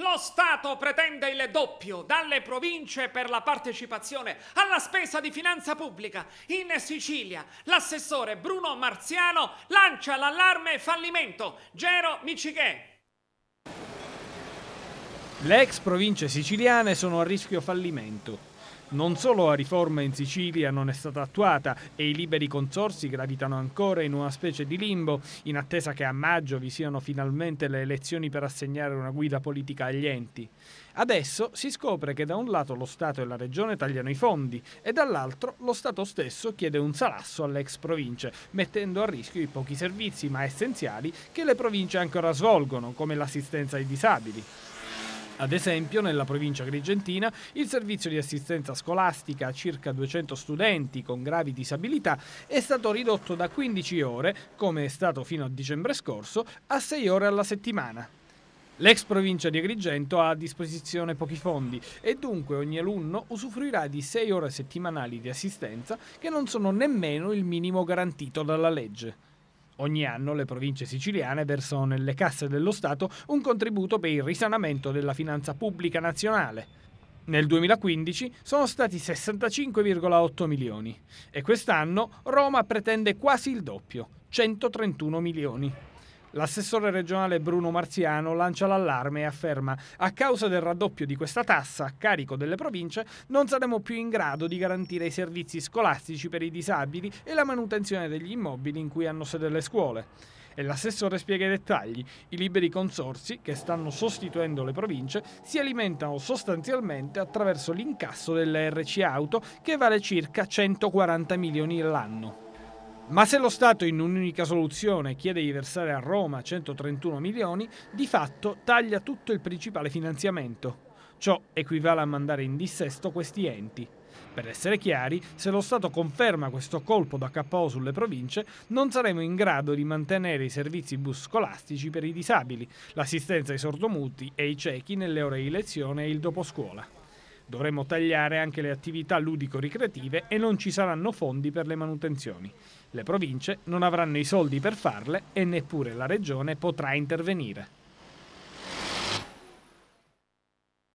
Lo Stato pretende il doppio dalle province per la partecipazione alla spesa di finanza pubblica. In Sicilia l'assessore Bruno Marziano lancia l'allarme fallimento. Gero Michichè. Le ex province siciliane sono a rischio fallimento. Non solo la riforma in Sicilia non è stata attuata e i liberi consorsi gravitano ancora in una specie di limbo, in attesa che a maggio vi siano finalmente le elezioni per assegnare una guida politica agli enti. Adesso si scopre che da un lato lo Stato e la Regione tagliano i fondi e dall'altro lo Stato stesso chiede un salasso alle ex province, mettendo a rischio i pochi servizi ma essenziali che le province ancora svolgono, come l'assistenza ai disabili. Ad esempio, nella provincia agrigentina, il servizio di assistenza scolastica a circa 200 studenti con gravi disabilità è stato ridotto da 15 ore, come è stato fino a dicembre scorso, a 6 ore alla settimana. L'ex provincia di Agrigento ha a disposizione pochi fondi e dunque ogni alunno usufruirà di 6 ore settimanali di assistenza che non sono nemmeno il minimo garantito dalla legge. Ogni anno le province siciliane versano nelle casse dello Stato un contributo per il risanamento della finanza pubblica nazionale. Nel 2015 sono stati 65,8 milioni e quest'anno Roma pretende quasi il doppio, 131 milioni. L'assessore regionale Bruno Marziano lancia l'allarme e afferma a causa del raddoppio di questa tassa a carico delle province non saremo più in grado di garantire i servizi scolastici per i disabili e la manutenzione degli immobili in cui hanno sede le scuole e l'assessore spiega i dettagli. I liberi consorsi, che stanno sostituendo le province, si alimentano sostanzialmente attraverso l'incasso delle RC auto che vale circa 140 milioni l'anno. Ma se lo Stato in un'unica soluzione chiede di versare a Roma 131 milioni, di fatto taglia tutto il principale finanziamento. Ciò equivale a mandare in dissesto questi enti. Per essere chiari, se lo Stato conferma questo colpo da KO sulle province, non saremo in grado di mantenere i servizi bus scolastici per i disabili, l'assistenza ai sordomuti e ai ciechi nelle ore di lezione e il doposcuola. Dovremmo tagliare anche le attività ludico-ricreative e non ci saranno fondi per le manutenzioni. Le province non avranno i soldi per farle e neppure la regione potrà intervenire.